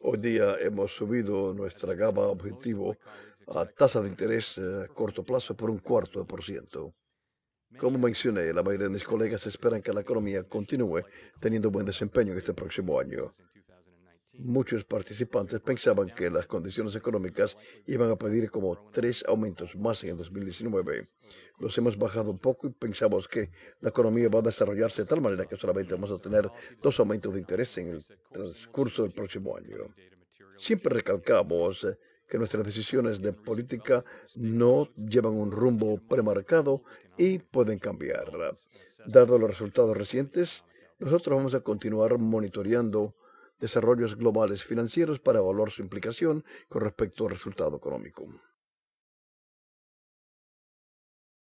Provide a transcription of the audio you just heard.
Hoy día hemos subido nuestra gama objetivo a tasa de interés a eh, corto plazo por un cuarto de por ciento. Como mencioné, la mayoría de mis colegas esperan que la economía continúe teniendo buen desempeño en este próximo año. Muchos participantes pensaban que las condiciones económicas iban a pedir como tres aumentos más en el 2019. Los hemos bajado un poco y pensamos que la economía va a desarrollarse de tal manera que solamente vamos a tener dos aumentos de interés en el transcurso del próximo año. Siempre recalcamos eh, que nuestras decisiones de política no llevan un rumbo premarcado y pueden cambiar. Dado los resultados recientes, nosotros vamos a continuar monitoreando desarrollos globales financieros para evaluar su implicación con respecto al resultado económico.